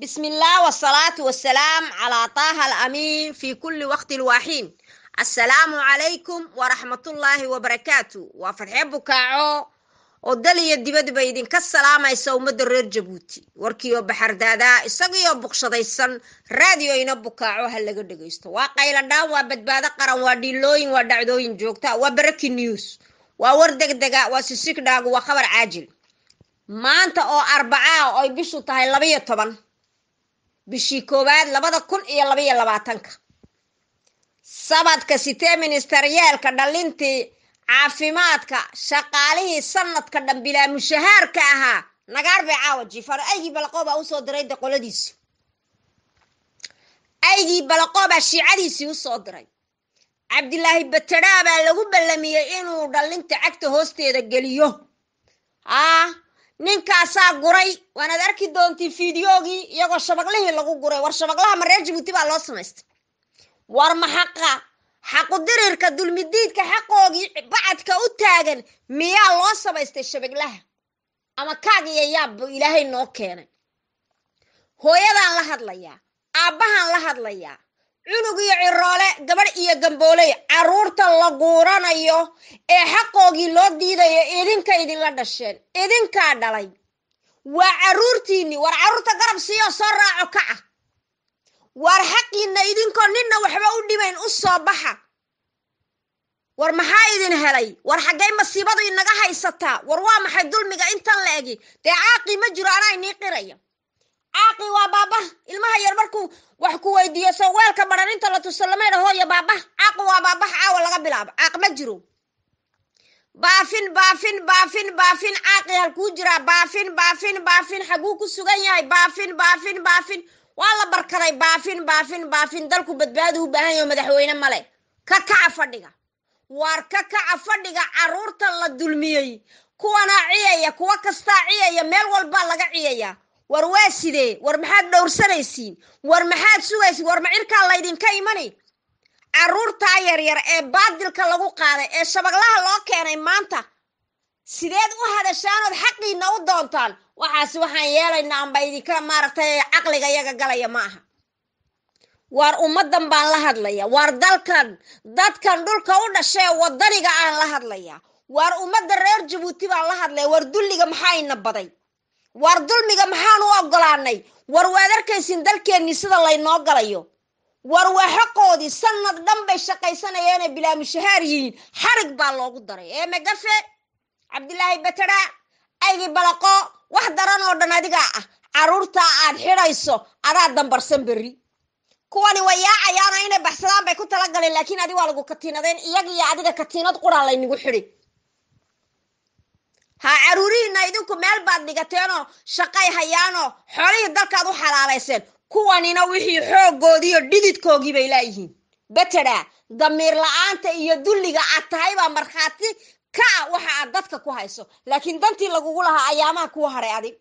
wasalaatu wasalaam calaa taaha والسلام على طه الأمين في كل وقت الواحين السلام wabarakaatu waa الله bukaaco oo dal iyo dibadba idinka salaamaysa ummadda reer jabuuti warkiioo baxardaadaa isagiyo buqshadaysan raadio ina bukaaco ha laga dhagaysto waa qayladhaan waa badbaado qaran waa dhiilooyin waa dhacdooyin joogta waa breaking news waa war deg dega waa sisigdhaagu waa khabar caajil maanta oo arbacaa ooy bishu tahay labayo toban bishii koowaad labada kun iyo labaiyo labaatanka sabadka sitee ministeryaalka dhalintii caafimaadka shaqaalihii sanadka dhan bilaa mushahaarka ahaa nagaar bay caawa jifaro aygii balaqoobaa usoo diray de qoladiisi aygii balaqoobaa shiicadiisii usoo diray cabdilaahi batadhaa baa lagu ballamiyey inuu dhalinta cagta hoosteeda geliyo haa ninkaasaa guray waanaad arki doontii fideogii iyagoo shabaglihii lagu guray war shabaqlaha mareer jabuuti baa loo samaystay war maxaqa xaqudirirka dulmidiidka xaqoogii bacadka u taagan miyaa loo samaystay shabaglaha ama kaagiyo yaabbu ilaahay noo keenay hooyadaan la hadlayaa aabbahaan la hadlayaa cunug iyo ciroole gabadh iyo gambooley caruurta la guuranayo ee xaqoogii loo diidayo idinka idinla dhasheen idinkaa dhalay waa caruurtiinni war caruurta garab siiyo soo raaco kaca ah. waar xaqiinna idinkoo ninna waxba u dhibayn u soo baxa war maxaa idin helay war xaggay masiibadu inaga haysataa war waa maxay dulmiga intan la egi dee caaqii ma jiro anaa inii qiraya caaqi waa baaba ilmaha yar markuu wax ku weydiiyo saweelka bararinta la tuso lama idha hooya baaba caaqi waa baaba caawa laga bilaabo caaq ma jiro baafin baafin baafin baafin caaqi halkuu jiraa baafin baafin baafin xaguu ku sugan yahay baafin baafin baafin waa la barkaday baafin baafin baafin dalku badbaadu u baahan yaho madaxweyne male ka kaca fadhiga waar ka kaca fadhiga caruurta la dulmiyey kuwana ciyaya kuwa kastaa ciyaya meel walbaa laga ciyayaa war waa sidee war maxaad dhowrsanaysiin war maxaad sugaysiin war cirkaa laydinka imani caruurtaa yaryar ee baadilka lagu qaaday ee shabaglaha loo keenay maanta sideed u hadashaanood xaqiina u doontaan waxaas waxaan yeelaynaa anba idinka maaragtay caqliga iyaga galaya ma aha waar ummaddan baan la hadlaya waar dalkan dadkan dhulka u dhashee wadaniga aan la hadlayaa waar ummadda reer jabuuti baan la hadlaya waar dulliga maxaa ina baday war dulmiga maxaanu u ogolaanay war waad arkaysin dalkeennii sida laynoo galayo war waa xaqoodii sanad dhan bay shaqaysanayeenee bilaamushahaar yihiin xarig baa loogu daray ee megafe cabdilaahi batara aygi balaqo wax daran oo dhan adigaa ah caruurtaa aad xidhayso adaad dambarsan berri kuwani way yaacayaana inay baxsadaan bay ku talagaleen laakiin adi waa lagu katiinadeen iyag adiga katiinad quraa laynigu xidhi ha caruurihiina idinku meel baad dhigateenoo shaqay hayaanoo xoolihii dalkaad u xalaalayseen kuwanina wixii xoogoodiiyo dhididkoogii bay laayihiin betera damiir la-aanta iyo dulliga aad tahay baa markhaati ka ah waxa aad dadka ku hayso laakiin dantii lagugu lahaa ayaamaha kuwa haray adig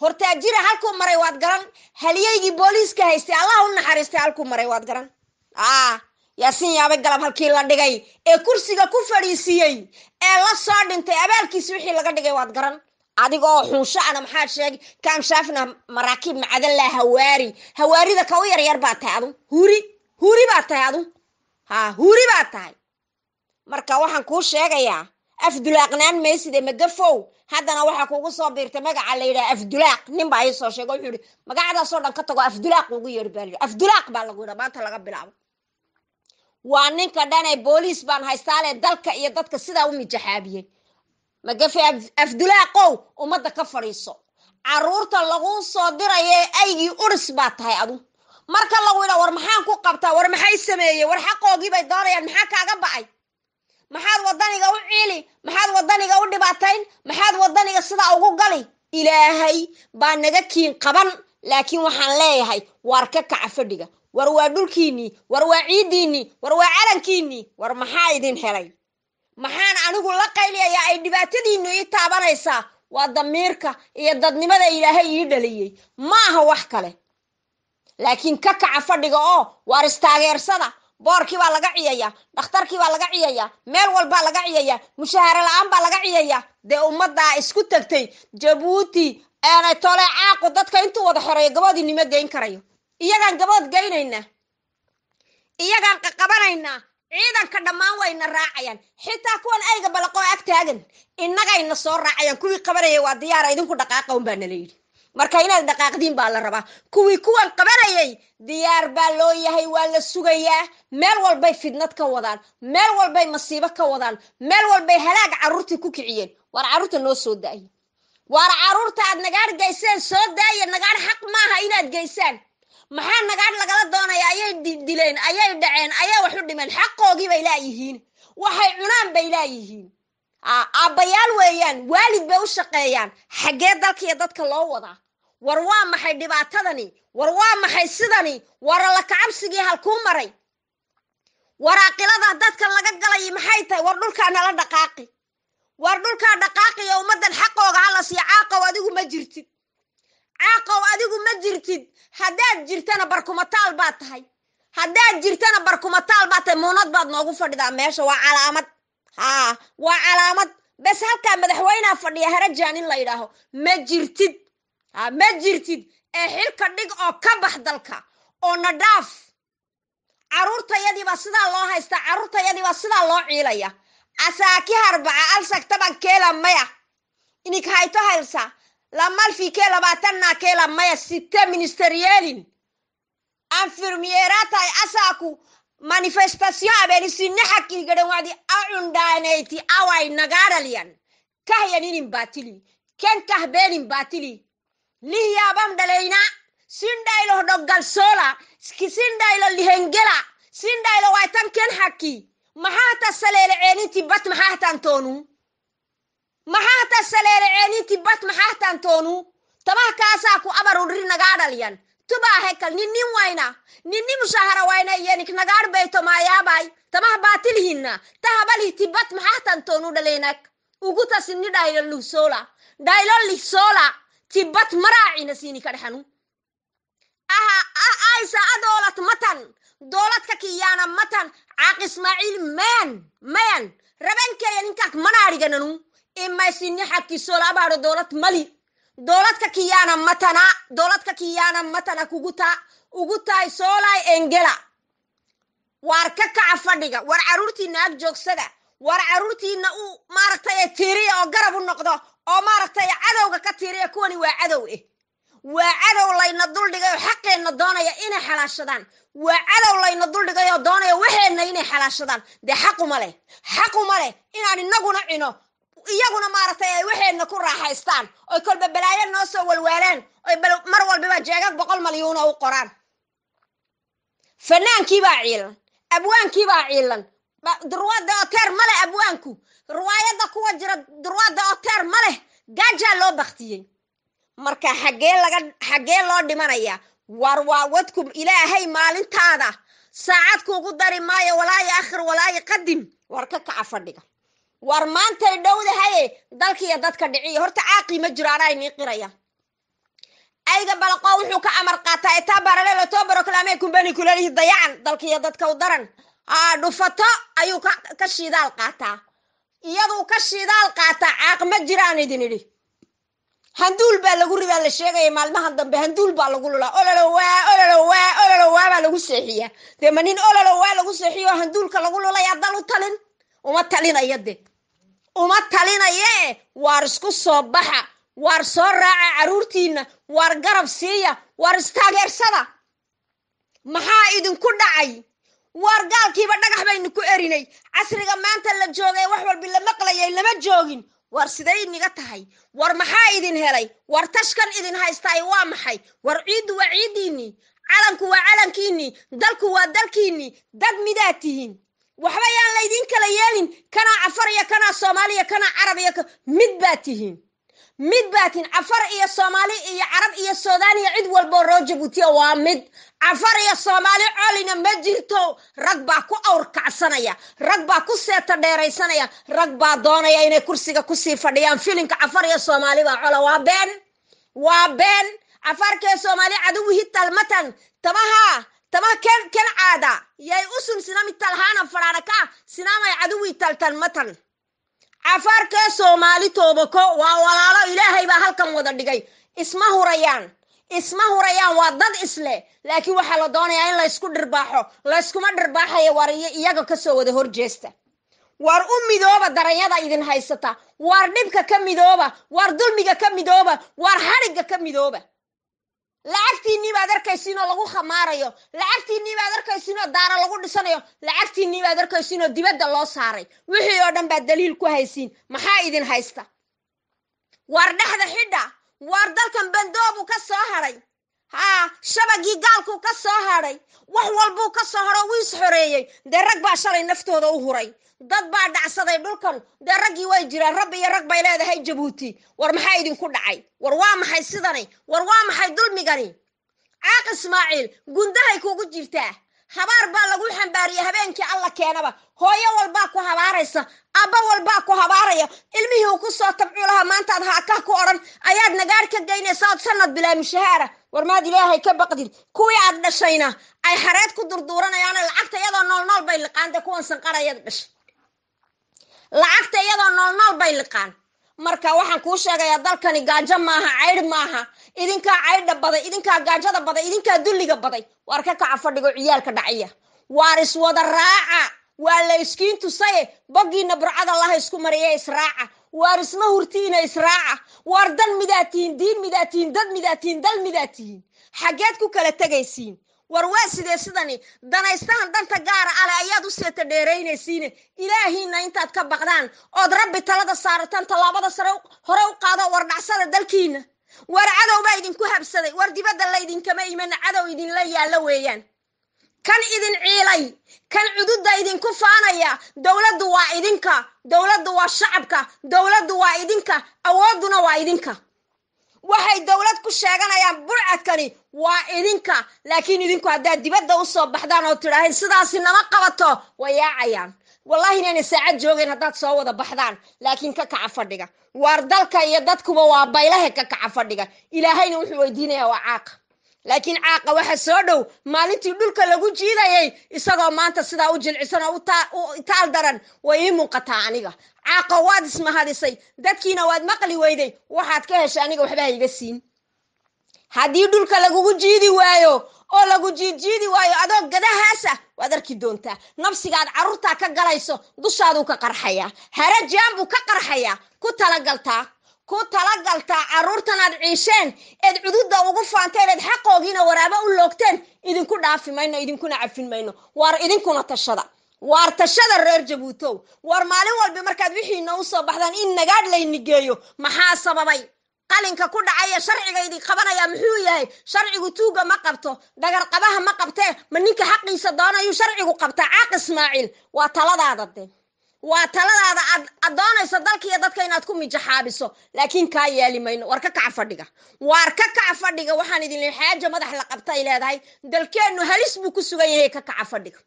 hortaajira halkuu maray waad garan haliyeygii booliiska haystay allah u naxariistay halkuu maray waad garan yaasiin yaabay galab halkii la dhigay ee kursiga ku fadhiisiiyey ee la soo dhintay abaalkiisi wixii laga dhigay waad garan adiga oo xuunsha-ana maxaa sheegay kaamshaafna maraakiib macadalla hawaari hawaarida ka u yaryar baa tahay adu huri huri baa tahay adu ha huri baa tahay marka waxaan kuu sheegayaa afdulaaqnaan mayside magafow haddana waxaa kugu soo biirtay magaca la yidhaha afdulaaq nin baa iisoo sheega wuxuu yihi magacadaasoo dhan ka tago afdulaaq ugu yeeri baa la afdulaaq baa lagu yidhaa maanta laga bilaabo waa ninka dhan dhane booliis baan haystaale dalka iyo dadka sidaa u mijaxaabiyey magafe afdulaa qow ummadda ka fadhiiso caruurta laguu soo diraye aygii uris baa tahay adu marka lagu idha war maxaan ku qabtaa war maxay sameeyey war xaqoogii bay doonayaan maxaa kaaga ba'ay maxaad wadaniga u ciili maxaad wadaniga u dhibaatayn maxaad wadaniga sidaa ugu gali ilaahay baa naga kiin qaban laakiin waxaan leeyahay waar ka kaca fadhiga war waa dhulkiinnii war waa ciiddiinnii war waa calankiinnii war maxaa idin helay maxaan anigu la qayliyayaa ay dhibaatadiinnu ii taabanaysaa waa damiirka iyo dadnimada ilaahay ii dhaliyey ma aha wax kale laakiin ka kaca fadhiga oo waar istaageersada boorkii baa laga ciyayaa dhakhtarkii baa laga ciyayaa meel walbaa laga ciyayaa mushaahare la-aan baa laga ciyayaa dee ummaddaa isku tagtay jabuuti aanay tole caaqu dadka intuu wada xoreeyo gaboodii nima dayn karayo iyagaan gabood gaynaynaa iyagaan qaqabanaynaa ciidanka dhammaan wayna raacayaan xitaa kuwan ayga balaqoo agtaagan taagan innagayna soo raacayaan kuwii qabanayay waa diyaara idinku dhaqaaqa un baa yidhi marka inaad dhaqaaqdiin baa la rabaa kuwii kuwan qabanayay diyaar baa loo yahay waa la sugayaa meel walbay fidnad ka wadaan meel walbay masiibo ka wadaan meel walbay halaag caruurtii ku kiciyeen waar caruurta noo soo daaya waar caruurta aad nagaar gayseen soo daaya nagaar xaq maaha inaad gaysaan maxaa nagaan lagala doonaya ayay dileen ayay dhaceen ayay u dhimeen xaqoogii bay laayihiin waxay cunaan bay laayihiin aabbayaal ah, weeyaan waalid bay u shaqeeyaan xaggee dalka dadka loo wadaa war waa maxay dhibaatadani war waa maxay sidani wara la kacabsigii halkuu maray war aqilada dadkan laga galay maxay tahay war dhulkaa nala dhaqaaqi war dhulkaa dhaqaaqiyo ummaddan xaqooga hala sii caaqow adigu ma jirtid caaqow adigu ma jirtid haddaad jirtana barkumataal baad tahay haddaad jirtana barkumataal baad tahay muunad baad noogu fadhidaa meesha waa calaamad haa waa calaamad bes halkaa madaxweyneha fadhiya harajan in la yidhaaho ma jirtid ha ma jirtid ee xilka dhig oo ka bax dalka oo na dhaaf caruurtayadiibaa sidaa loo haystaa caruurtayadiibaa sidaa loo ciilaya asaaki harbaca alsagtaban keela maya inik hayto haylsa lamalfike labaatannaa keela maya sitte ministeriyeelin anfirmiyeeraatay e asaaku manifestasiyo abeenisinne xakii gedhawadi acundaaneyti ah, away ah, nagaadhalyan kahyaninin baatili ken kahbeenin baatili lihyaabam dhalayna sindhaylo dhoggalsoola sindhaylo lihengela sindhaylo waytan ken xaki maxaata saleele ceeninti bat maxaatan toonu maxaata saleere ceeniinti bat maxaatan toonu tabah ku abarurri nagaadhalyan tubaa hekal wayna ninnim shahara wayna iyenik nagaadh baytomaayaabaay tamah baatilhinna tahabalihti bat maxaatan toonu dhaleenak ugutasinni dhayloluh soola dhaylolih soola tibat maraacina siini kadhexanu aha ah matan dooladka kiyaana matan caaq ismaaciil mayan mayan rabankeya ninkaak manaahigananu imaysini xagkiisoolabaado dolad mali dooladka kiyaana matana dooladka kiyaana matana kuguta ugu tahay soolay engela waar ka kaca fadhiga war caruurtiina ag joogsada war caruurtiina u maaragtay ee tiiriya oo garab u noqdo oo maaragtay e cadowga ka tiriya e kuwani waa cadow eh waa cadow layna duldhigay oo xaqeenna doonaya inay xalaashadaan waa cadow layna duldhigay oo doonaya waxeenna inay xalaashadaan dee xaquma leh xaquma leh inaan inaguna cino iyaguna maaragtay ay waxeenna ku raaxaystaan oy kolba noo soo walwaalaan oy mar walbaba jeegag boqol malyuuna u qoraan fanaankiibaa ciilan abwaankiibaa ciilan durwaadda oo ma leh abwaanku riwaayadda kuwa jira durwaadda oteer ma leh gaajaa loo baktiyey marka xaggee laga xaggee loo dhimanayaa war waa wadku ilaahay maalintaada saacad kuugu dari maayo walaayi akhir walaayi qadim war ka kaca fadhiga war maantay dhowdahaye dalkiiyo dadka dhiciyo horta caaqii ma jiro inii qiraya ayga balaqoo wuxuu ka amar qaataa etaa baralelo tobaro kalaamee kumbani kulalihi dayacan dalkiiyo dadka u daran aa dhufato ayuu ka shiidaal qaataa iyaduu ka shiidaal qaataa caaq ma jiro aan handuul baa lagu ribaa la sheegaya maalmahan dambe handuul baa lagu lulaa ololowaa ololowaa ololowaa baa lagu seexiyaa dee ma nin ololowaa lagu seexiyo handuulka lagu lulayaa dal u talin uma talinaya de uma talinaye waar isku soo baxa waar soo raaca carruurtiinna waar garab siiya waar istaageersada maxaa idinku dhacay waar gaalkiiba dhagax baynu ku erinay casriga maanta la joogay wax walbi la maqlayay lama joogin war siday niga tahay war maxaa idin helay war tashkan idin haystaay waa maxay war ciiddu waa ciiddiinnii calanku waa calankiinnii dalku waa dalkiinnii dad midaad tihiin waxba yaan laydin kala yeelin kanaa cafar iyo kanaa soomaali kanaa carab iyo mid baa tihiin mid baa tihiin cafar iyo soomaali iyo carab iyo suudaaniya cid walboo roo jabuutiya waa mid cafar iyo soomaali colina ma jirto rag baa ku awrkacsanaya rag baa ku seeta dheeraysanaya rag baa doonaya inay kursiga kusii fadhiyaan filinka cafar iyo soomaali baa cola waa been waa been cafarkee soomaali caduwihi talmatan tabaha tama ken ken caada yay usun sinami talhaana fararaka sinamay caduwi taltan matan cafaarkee soomaali toobako waa walaalo ilaahay baa halkan wada dhigay isma hurayaan isma hurayaan waa dad isle laakiin waxaa la doonayaa in laysku dhirbaaxo layskuma dhirbaaxaya waar iyaga kasoo wada horjeesta war u midooba daranyada idin haysata war dhibka ka midooba waar dulmiga ka midooba war xadhigga ka midooba lacagtiinii baad arkaysiinoo lagu khamaarayo lacagtiinii baad arkaysiinoo daara lagu dhisanayo lacagtiinii baad arkaysiinoo dibadda loo saaray wixii oo dhan baad daliil ku haysiin maxaa idin haysta waar dhexda xidha waar dalkan bandoobu ka soo hadhay haa shabagii gaalkuu ka soo hadhay wax walbuu ka soo hadho wiis xoreeyey dee rag baa shalay naftooda u huray dad baa dhacsaday dhulkan dee raggii way jiraan rabbi iyo rag bay leedahay jabuuti war maxaa idinku dhacay war waa maxay sidani war waa maxay dulmigani caaq ismaaciil gundahay kuugu jirtaa habaar baa lagu xambaariyey habeenkii alla keenaba hooyo walbaa ku habaaraysa abba walbaa ku habaaraya ilmihii uu ku soo tabcuu lahaa maantaad haakaa ku odhan ayaad nagaadh ka gaynaysa ood sanad bilaamishahaara war maad ilaahay ka baqdid kuwii aad dhashayna ay hareed ku durduuranayaan lacagta iyadoo noolnool bay liqaan de kuwan sanqarayad dhashay lacagta iyadoo noolnool bay liqaan marka waxaan kuu sheegayaa dalkani gaajo maaha caydh maaha idinkaa caydha baday idinkaa gaajada baday idinkaa dulliga baday waar ka kaca fadhigo ciyaalka dhaciya waar iswada raaca waa la iskiin tusaye boggiina burcada laha isku mariya israaca waar isma hurtiina israaca waar dan midaa tihiin diin midaa tihiin dad midaa tihiin dal midaa tihiin xaggeed ku kala tegaysiin war waa sidee sidani danaystahan danta gaara ale ayaad u seeta dheeraynaysiine ilaahiinna intaad ka baqdaan ood rabbi talada saarataan tallaabada sare hore u qaado war dhacsada dalkiinna waar cadowbaa idinku habsaday war dibadda laydinkama imana cadow idinla yaallo weeyaan kan idin ciilay kan cududda idinku faanaya dowladdu waa idinka dowladdu waa shacabka dowladdu waa idinka awooduna waa idinka waxay dowlad ku sheeganayaan burcadkani waa idinka laakiin idinku haddaad dibadda usoo baxdaan oo tidhaahayn sidaasi nama qabato wayaacayaan yaacayaan wallahi inayna saacad joogayn haddaad soo wada baxdaan laakiin ka kaca fadhiga waar dalka iyo dadkuba waa baylahe ka kaca fadhiga ilaahayna wuxuu weydiinayaa waa caaqa laakiin caaqa waxa soo dhow maalintii dhulka lagu jiidayay isagoo maanta sidaa u jilcisan oo u taal daran way ii muuqataa aniga caaqo waad ismahadisay dadkiina waad maqli weyday waxaad ka heshay aniga waxbaha iga siin haddii dhulka lagugu jiidi waayo oo lagu jiidjiidi waayo adoo gadahaasa waad arki doontaa nafsigaad carruurtaa ka galayso dushaaduu ka qarxayaa harajaanbuu ka qarxayaa ku talagaltaa ku talagaltaa carruurtan aad ciisheen eed cududa ugu faanteen eed xaqoogiina waraabo u loogteen idinku dhaafi mayno idinkuna cafin mayno waar idinkuna tashada waar tashada reer jabuutow waar maalin walba markaad wixii wixiina soo baxdaan in nagaadh laynigeeyo maxaa sababay qalinka ku dhacaya sharciga idin qabanayaa muxuu yahay sharcigu tuuga ma qabto dhagar qabaha ma qabtee ma ninka xaqiisa doonayuu sharcigu qabtaa caaq ismaaciil waa taladaada de waa taladaada aad doonayso dalkiiyo dadka inaad ku mijaxaabiso laakiin kaa yaali mayno war ka kaca fadhiga waar ka kaca fadhiga waxaan idin leey xaaja madax la qabta ay leedahay dalkeennu halis buu ku sugan yahay ka kaca fadhiga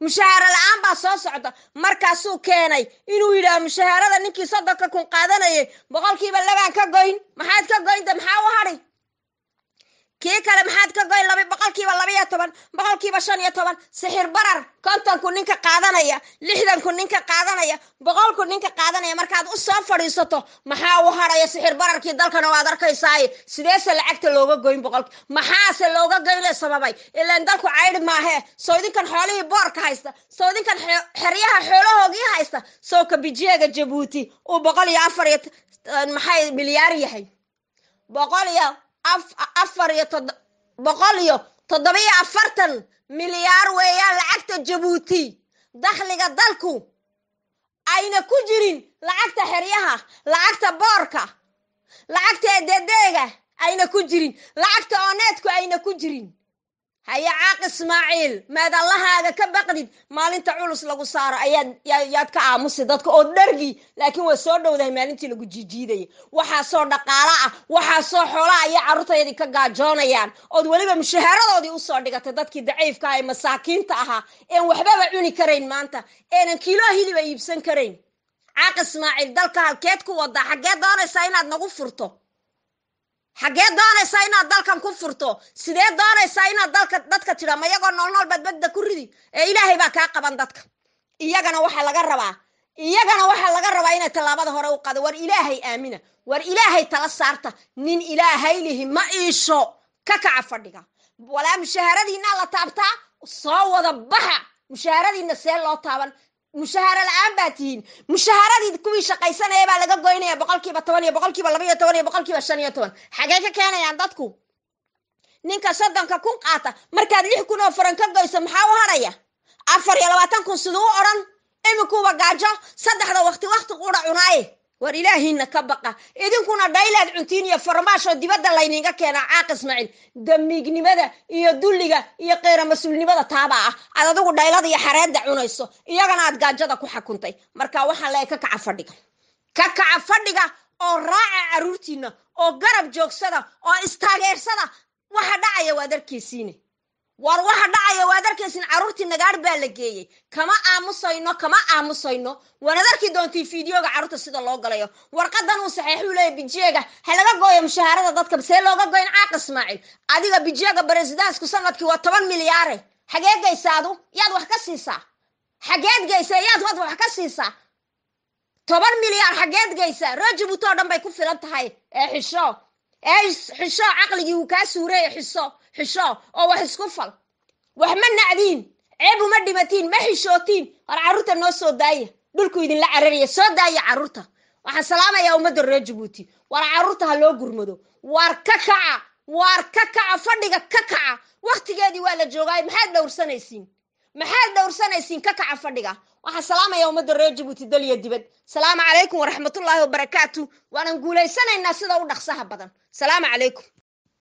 mushahaaro la-aan baa soo socda markaasuu keenay inuu yidhaaha mushahaarada ninkii soddonka kun qaadanayay boqolkiiba labaan ka goyn maxaad ka goynda maxaa u hadhi kii kale maxaad ka goyn laba boqolkiiba labaiyo toban boqolkiiba shan iyo toban sixir barar kontonku ninka qaadanaya lixdanku ninka qaadanaya boqolku ninka qaadanaya markaad usoo fadhiisato maxaa u haraya sixir bararkii dalkana waad arkaysaay sideese lacagta looga goyn boqolki maxaase looga goynee sababay ilaan dalku caydhi maahee soo xoolihii boorka haysta soo xeryaha xoolahoogii haysta soo kabijeega jabuuti uu boqol iyo afar iyo maxay milyaar yahay boqol iyo afar iyo boqol iyo toddobiyo afartan milyaar weeyaan lacagta jabuuti dakhliga dalku ayna ku jirin lacagta xeryaha lacagta boorka lacagta ededeega ayna ku jirin lacagta ooneedku ayna ku jirin haya caaq ismaaciil maad allahaaga ka baqdid maalinta culus lagu saaro ayaad yaad ka aamusi dadka oo dhargii laakiin waa soo dhowdahay maalintii lagu jiijiidaya waxaasoo dhaqaalo ah waxaasoo xoolaha ayay carruurtayadii ka gaajoonayaan ood weliba mushaharadoodii usoo dhigatay dadkii daciifkaha ah ee masaakiinta ahaa een waxbaba cuni karayn maanta eenan kiiloo hiliba iibsan karayn caaq ismaaciil dalka halkeed ku wadaa xaggee doonaysaa inaad nagu furto xaggee doonaysaa inaad dalkan ku furto sidee doonaysaa inaad dalka dadka tidhaamo iyagoo nool nool baad ku ridi ee ilaahay baa kaa qaban dadka iyagana waxaa laga rabaa iyagana waxaa laga rabaa inay tallaabada hore u qado war ilaahay aamina war ilaahay tala saarta nin ilaahaylihi ma iisho ka kaca fadhiga walaa mushaharadiinaa la taabtaa soo wada baxa mushaharadiinna see loo taaban mushaaharo la-aan baa tihiin mushaaharadii kuwii shaqaysanaya baa laga goynaya boqolkiiba toban iyo boqolkiiba laba iyo toban iyo boqolkiiba shan iyo toban xagee ka keenayaan dadku ninka soddonka kun qaata markaad lix kun oo furan ka goyso maxaa u haraya afar iyo labaatan kun siduu u odhan iminkuuba gaajo saddexda waqti waqti qudha cunaaye war ilaahiina ka baqa idinkuna dhaylaad cuntiin iyo farmaashoo dibadda layniinga keenaa caaq ismaaciil damiignimada iyo dulliga iyo kheyra mas-uulnimada taaba ah aad adigu dhaylada iyo xareedda cunayso iyagana aad gaajada ku xakuntay marka waxaan leehay ka kaca fadhiga ka kaca fadhiga oo raaca caruurtiina oo garab joogsada oo istaageersada waxa dhacaya waa darkiisiine war waxa dhacaya waad arkaysin caruurtii nagaadh baa la geeyey kama aamusayno kama aamusayno waanad arki doontii fideoga carruurta sida loo galayo warqadan uu saxeixuu leeya bijeega ha laga gooyo mushaharada dadka see looga goyn caaq ismaaciil adiga bijeega baresidansku sanadkii waa toban milyaare xagee geysaadu yaad wax ka siisaa xageed gaysaa yaad wad wax ka siisaa toban milyaar xageed gaysaa rojibuuti oo dhan bay ku filan tahay ee xisho ee xisho caqligii uu kaa suureeye xiso xisho oo wax isku fal wax ma nacdiin ceeb uma dhimatiin ma xishootiin war carruurta noo soo daaya dhulku idinla cararaya soo daaya carruurta waxaan salaamayaa ummadda reer jabuuti war carruurta ha loo gurmado waar ka kaca waar ka kaca fadhiga ka kaca waktigeedii waa la joogaay maxaad dhowrsanaysiin maxaad dhowrsanaysiin ka kaca fadhiga waxaa salaamaya ummadda reer jibuuti dal iyo dibad salaamu calaykum waraxmatullaahi wabarakaatu waanan guulaysanaynaa sida u dhaqsaha badan salaamu calaykum